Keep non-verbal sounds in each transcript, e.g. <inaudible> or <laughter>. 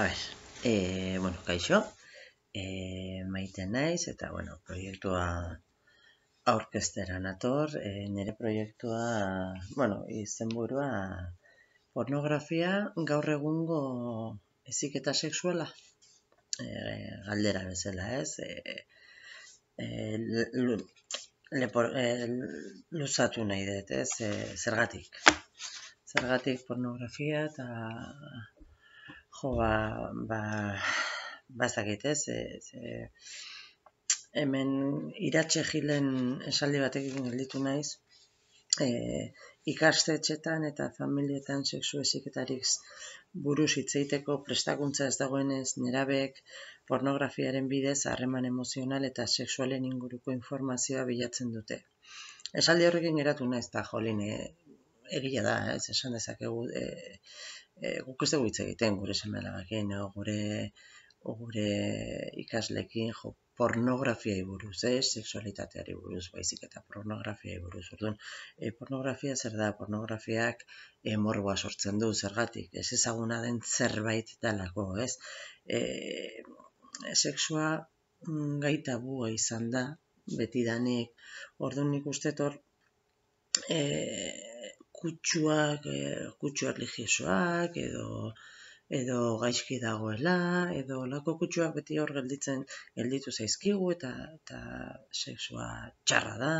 Abez, e, eh, bueno, kaixo, e, eh, maite naiz, eta, bueno, proiektua aurkestera nator, e, nire proiektua, bueno, izen pornografia gaur egungo eziketa sexuala e, galdera bezala, ez, e, e, lepor, luzatu nahi dut, ez, zergatik. Zergatik pornografia eta Jo, ba, ba, ez, e, hemen iratxe gilen esaldi batekin gelditu naiz, e, ikastetxetan eta familietan seksu eziketarik buruz hitzeiteko prestakuntza ez dagoenez, nerabek pornografiaren bidez harreman emozional eta sexualen inguruko informazioa bilatzen dute. Esaldi horrekin geratu naiz, eta jolin, e, egia da, ez esan dezakegu, e, e, guk ez dugu hitz egiten gure semelagakien, gure, gure ikaslekin pornografiai buruz, eh? seksualitateari buruz, baizik eta pornografiai buruz. Orduan, e, pornografia zer da, pornografiak e, morboa sortzen du, zergatik, ez ezaguna den zerbait dalako, ez? E, seksua mm, gaita bua izan da, danik orduan nik uste tor, e, kutsuak, eh, kutsu erligiosoak, edo, edo gaizki dagoela, edo lako kutsuak beti hor gelditzen gelditu zaizkigu, eta, eta sexua txarra da,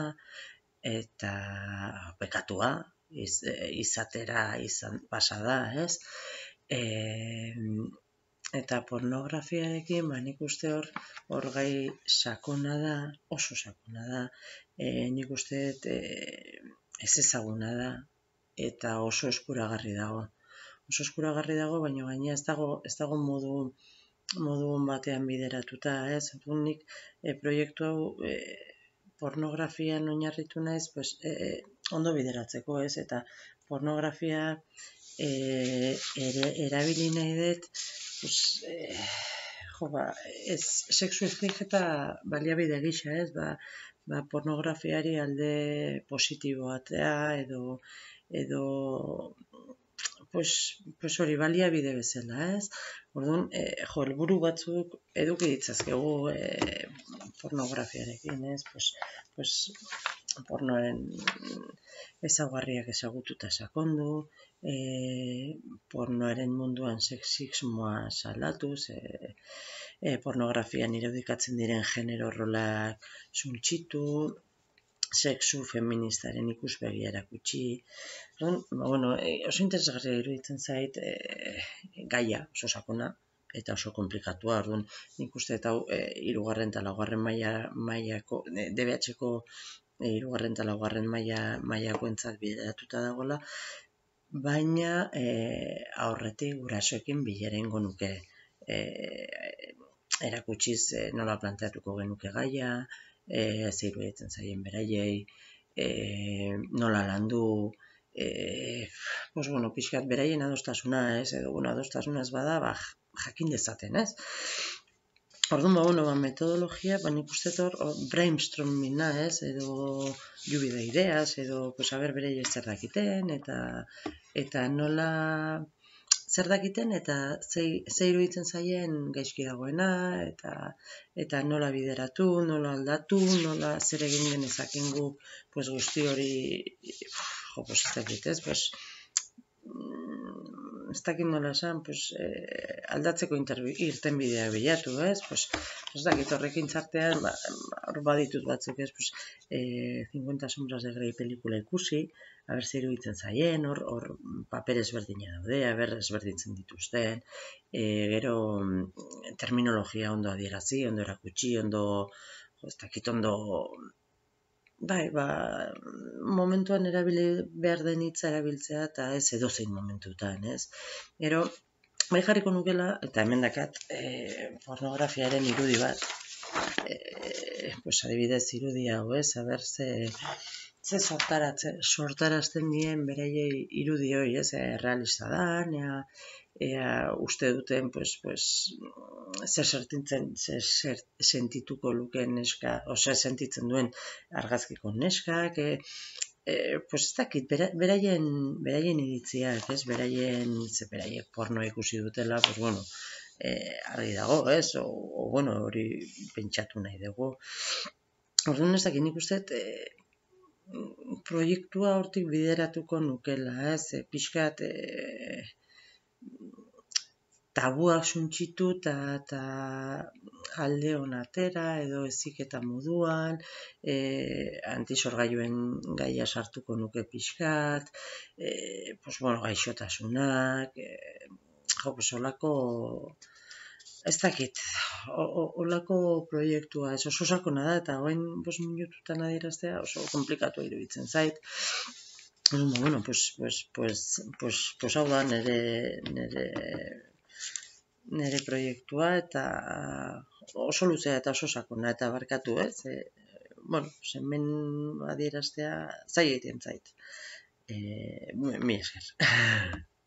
eta pekatua, eh, izatera izan pasa da, ez? E, eta pornografiarekin, ba, nik uste hor, hor gai sakona da, oso sakona da, e, nik uste, Ez ezaguna da, eta oso eskuragarri dago. Oso eskuragarri dago, baina gaina ez dago, ez dago modu modu batean bideratuta, ez? Unik e, eh, proiektu hau e, pornografian oinarritu naiz, pues, e, ondo bideratzeko, ez? Eta pornografia e, ere, erabili nahi dut, pues, e, jo, ba, ez, seksu ez baliabide gisa, ez? Ba, ba, pornografiari alde positiboatea edo edo pues pues hori balia bide bezala, ez? Orduan, eh jo helburu batzuk eduki ditzazkegu eh pornografiarekin, ez? Pues pues pornoaren ezaguarriak ezagututa sakondu, e, pornoaren munduan sexismoa salatuz, e, e, pornografian irudikatzen diren genero rolak zuntxitu, sexu feministaren ikuspegi erakutsi. Don, ba, bueno, e, oso interesgarria iruditzen zait e, gaia, oso sakona, eta oso komplikatua, orduan, nik uste eta e, irugarren eta laugarren maia, maiako, e, irugarren eta laugarren maia, maia guentzat dagoela, baina e, aurretik gurasoekin bilera gonuke. nuke. E, erakutsiz e, nola planteatuko genuke gaia, e, zeiru egiten zaien beraiei, e, nola landu, e, pos, bueno, pixkat beraien adostasuna, ez, edo, bueno, adostasuna ez bada, ba, jakin dezaten, ez? Orduan, ba, bueno, ba, metodologia, ba, nik uste dut brainstormina, ez, edo jubi da edo, pues, haber bere zer dakiten, eta, eta nola zer dakiten, eta zeiru ze iruditzen zaien gaizki dagoena, eta, eta nola bideratu, nola aldatu, nola zer egin pues, guzti hori, jo, pues, ez dakit nola esan, pues, eh, aldatzeko irten bidea bilatu, ez? Pues, ez dakit horrekin txartean, ba, hor ba, baditut batzuk, ez? Pues, eh, 50 sombras de grei pelikula ikusi, haber zeru zaien, hor, hor paper ezberdina daude, haber ezberdintzen dituzten, e, gero mm, terminologia ondo adierazi, ondo erakutsi, ondo, ez dakit ondo, Bai, ba, momentuan erabili behar den hitza erabiltzea eta ez edozein zein momentutan, ez? Gero, bai jarriko nukela, eta hemen dakat, e, pornografiaren irudi bat, e, pues adibidez irudi hau, ez? Aber, ze, ze sortaratzen, sortarazten dien beraiei irudi hori, ez, realista da, nea, ea uste duten, pues, pues, zer sartintzen, zer, sentituko luke neska, o zer sentitzen duen argazkiko neska, que, e, pues, ez dakit, beraien, beraien iritzia, ez, beraien, ze beraie porno ikusi dutela, pues, bueno, e, argi dago, ez, o, bueno, hori pentsatu nahi dugu. Orduan ez dakit nik uste, e, proiektua hortik bideratuko nukela, ez, e, pixkat e, tabuak suntxitu eta ta alde atera, edo eziketa moduan, e, antisorgaioen gaia sartuko nuke pixkat, e, pos, bueno, gaixotasunak, e, jo, Ez dakit, olako proiektua, ez oso sakona da, eta hoen bos minututan adieraztea oso komplikatu iruditzen zait. Bueno, ba, bueno, pues, pues, pues, pues, pues hau da, nere, nere, nere proiektua, eta oso luzea eta oso sakona, eta barkatu, ez? Eh? E, bueno, zenmen adieraztea, zai egiten zait. E, mi esker. <laughs>